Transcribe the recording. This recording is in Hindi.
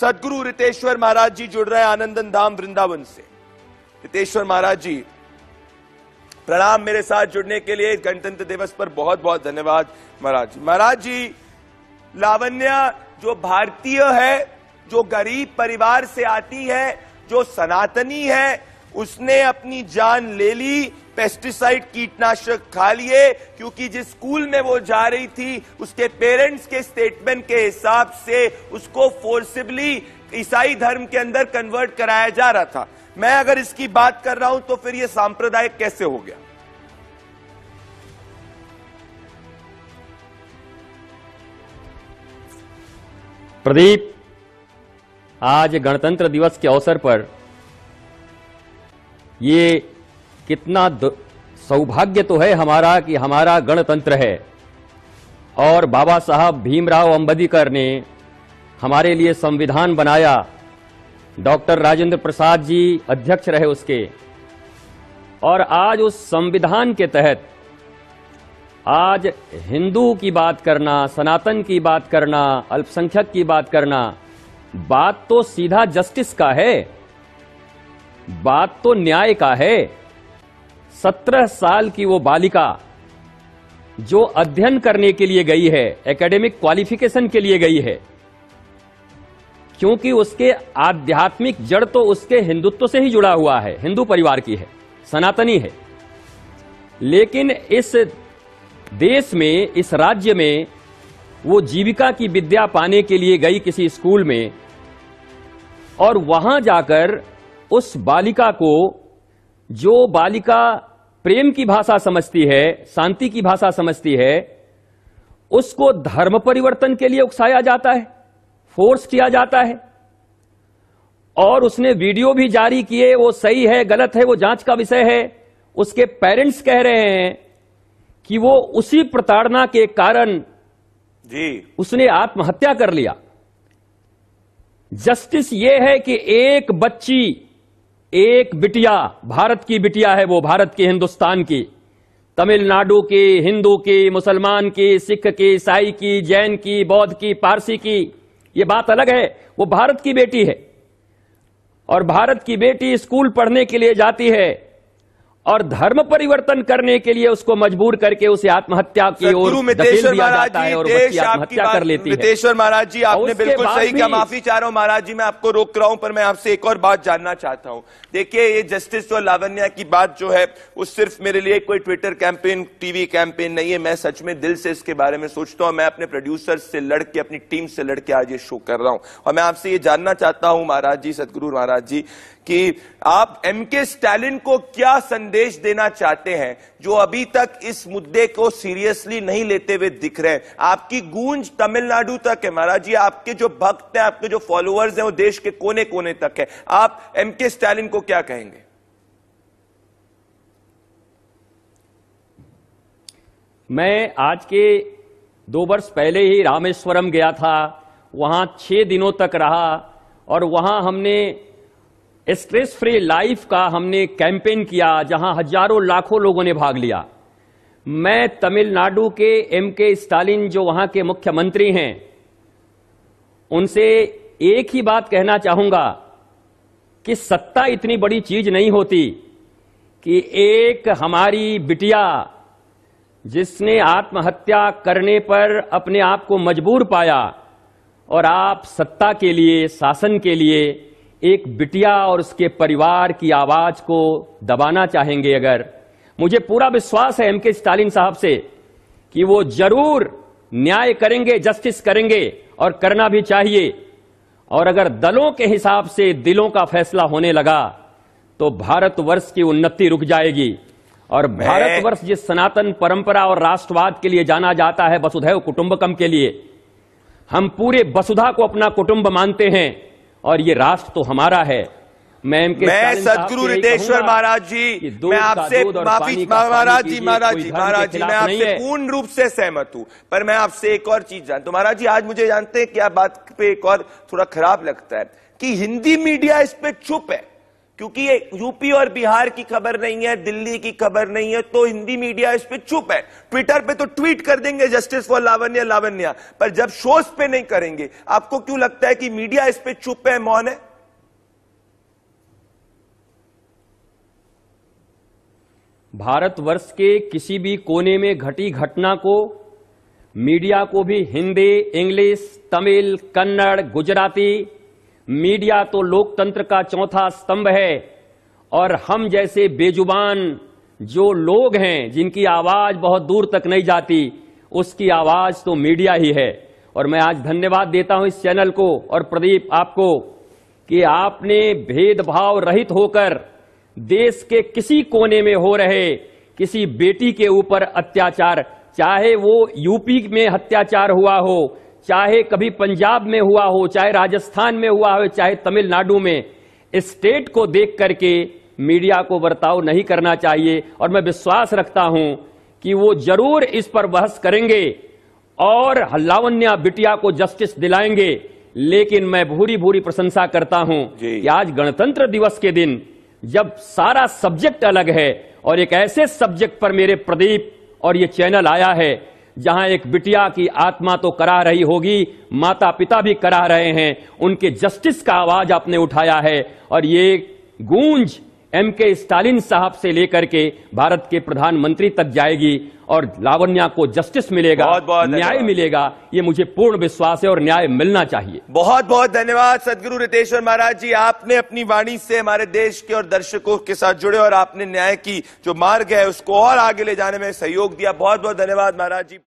सदगुरु रितेश्वर महाराज जी जुड़ रहे हैं आनंदन धाम वृंदावन से रितेश्वर महाराज जी प्रणाम मेरे साथ जुड़ने के लिए गणतंत्र दिवस पर बहुत बहुत धन्यवाद महाराज जी महाराज जी लावण्या जो भारतीय है जो गरीब परिवार से आती है जो सनातनी है उसने अपनी जान ले ली पेस्टिसाइड कीटनाशक खा लिए क्योंकि जिस स्कूल में वो जा रही थी उसके पेरेंट्स के स्टेटमेंट के हिसाब से उसको फोर्सिबली ईसाई धर्म के अंदर कन्वर्ट कराया जा रहा था मैं अगर इसकी बात कर रहा हूं तो फिर यह सांप्रदायिक कैसे हो गया प्रदीप आज गणतंत्र दिवस के अवसर पर ये कितना सौभाग्य तो है हमारा कि हमारा गणतंत्र है और बाबा साहब भीमराव अंबेडकर ने हमारे लिए संविधान बनाया डॉक्टर राजेंद्र प्रसाद जी अध्यक्ष रहे उसके और आज उस संविधान के तहत आज हिंदू की बात करना सनातन की बात करना अल्पसंख्यक की बात करना बात तो सीधा जस्टिस का है बात तो न्याय का है सत्रह साल की वो बालिका जो अध्ययन करने के लिए गई है एकेडमिक क्वालिफिकेशन के लिए गई है क्योंकि उसके आध्यात्मिक जड़ तो उसके हिंदुत्व से ही जुड़ा हुआ है हिंदू परिवार की है सनातनी है लेकिन इस देश में इस राज्य में वो जीविका की विद्या पाने के लिए गई किसी स्कूल में और वहां जाकर उस बालिका को जो बालिका प्रेम की भाषा समझती है शांति की भाषा समझती है उसको धर्म परिवर्तन के लिए उकसाया जाता है फोर्स किया जाता है और उसने वीडियो भी जारी किए वो सही है गलत है वो जांच का विषय है उसके पेरेंट्स कह रहे हैं कि वो उसी प्रताड़ना के कारण जी उसने आत्महत्या कर लिया जस्टिस ये है कि एक बच्ची एक बिटिया भारत की बिटिया है वो भारत की हिंदुस्तान की तमिलनाडु के हिंदू की मुसलमान की सिख की ईसाई की जैन की बौद्ध की पारसी की ये बात अलग है वो भारत की बेटी है और भारत की बेटी स्कूल पढ़ने के लिए जाती है और धर्म परिवर्तन करने के लिए उसको मजबूर करके उसे आत्महत्या की ओर दिया जाता है और आत्महत्या कर लेती है महाराज जी आपने बिल्कुल सही कहा माफी चाह रहा हूँ महाराज जी मैं आपको रोक रहा हूँ पर मैं आपसे एक और बात जानना चाहता हूँ देखिए ये जस्टिस और लावण्या की बात जो है वो सिर्फ मेरे लिए कोई ट्विटर कैंपेन टीवी कैंपेन नहीं है मैं सच में दिल से इसके बारे में सोचता हूँ मैं अपने प्रोड्यूसर से लड़के अपनी टीम से लड़के आज ये शो कर रहा हूँ और मैं आपसे ये जानना चाहता हूँ महाराज जी सदगुरु महाराज जी कि आप एमके स्टालिन को क्या संदेश देना चाहते हैं जो अभी तक इस मुद्दे को सीरियसली नहीं लेते हुए दिख रहे हैं आपकी गूंज तमिलनाडु तक है महाराज जी आपके जो भक्त हैं आपके जो फॉलोअर्स हैं वो देश के कोने कोने तक है आप एम के स्टालिन को क्या कहेंगे मैं आज के दो वर्ष पहले ही रामेश्वरम गया था वहां छह दिनों तक रहा और वहां हमने स्ट्रेस फ्री लाइफ का हमने कैंपेन किया जहां हजारों लाखों लोगों ने भाग लिया मैं तमिलनाडु के एम के स्टालिन जो वहां के मुख्यमंत्री हैं उनसे एक ही बात कहना चाहूंगा कि सत्ता इतनी बड़ी चीज नहीं होती कि एक हमारी बिटिया जिसने आत्महत्या करने पर अपने आप को मजबूर पाया और आप सत्ता के लिए शासन के लिए एक बिटिया और उसके परिवार की आवाज को दबाना चाहेंगे अगर मुझे पूरा विश्वास है एम के स्टालिन साहब से कि वो जरूर न्याय करेंगे जस्टिस करेंगे और करना भी चाहिए और अगर दलों के हिसाब से दिलों का फैसला होने लगा तो भारतवर्ष की उन्नति रुक जाएगी और भारतवर्ष जिस सनातन परंपरा और राष्ट्रवाद के लिए जाना जाता है वसुधैव कुटुंबकम के लिए हम पूरे वसुधा को अपना कुटुंब मानते हैं और ये राष्ट्र तो हमारा है मैं मैं तो सदगुरु रितेश्वर महाराज जी मैं आपसे माफी महाराज जी महाराज जी महाराज जी मैं आपसे पूर्ण रूप से सहमत हूँ पर मैं आपसे एक और चीज जानता हूँ महाराज जी आज मुझे जानते हैं क्या बात पे एक और थोड़ा खराब लगता है कि हिंदी मीडिया इस पे चुप है क्योंकि ये यूपी और बिहार की खबर नहीं है दिल्ली की खबर नहीं है तो हिंदी मीडिया इस पे चुप है ट्विटर पे तो ट्वीट कर देंगे जस्टिस फॉर लावण्य लावण्या पर जब शोज पे नहीं करेंगे आपको क्यों लगता है कि मीडिया इस पे चुप है मौन है भारतवर्ष के किसी भी कोने में घटी घटना को मीडिया को भी हिंदी इंग्लिश तमिल कन्नड़ गुजराती मीडिया तो लोकतंत्र का चौथा स्तंभ है और हम जैसे बेजुबान जो लोग हैं जिनकी आवाज बहुत दूर तक नहीं जाती उसकी आवाज तो मीडिया ही है और मैं आज धन्यवाद देता हूं इस चैनल को और प्रदीप आपको कि आपने भेदभाव रहित होकर देश के किसी कोने में हो रहे किसी बेटी के ऊपर अत्याचार चाहे वो यूपी में अत्याचार हुआ हो चाहे कभी पंजाब में हुआ हो चाहे राजस्थान में हुआ हो चाहे तमिलनाडु में स्टेट को देख करके मीडिया को बर्ताव नहीं करना चाहिए और मैं विश्वास रखता हूं कि वो जरूर इस पर बहस करेंगे और लावण्या बिटिया को जस्टिस दिलाएंगे लेकिन मैं भूरी भूरी प्रशंसा करता हूं कि आज गणतंत्र दिवस के दिन जब सारा सब्जेक्ट अलग है और एक ऐसे सब्जेक्ट पर मेरे प्रदीप और ये चैनल आया है जहां एक बिटिया की आत्मा तो करा रही होगी माता पिता भी करा रहे हैं उनके जस्टिस का आवाज आपने उठाया है और ये गूंज एम के स्टालिन साहब से लेकर के भारत के प्रधानमंत्री तक जाएगी और लावण्या को जस्टिस मिलेगा बहुत बहुत न्याय मिलेगा ये मुझे पूर्ण विश्वास है और न्याय मिलना चाहिए बहुत बहुत धन्यवाद सदगुरु रितेश्वर महाराज जी आपने अपनी वाणी से हमारे देश के और दर्शकों के साथ जुड़े और आपने न्याय की जो मार्ग है उसको और आगे ले जाने में सहयोग दिया बहुत बहुत धन्यवाद महाराज जी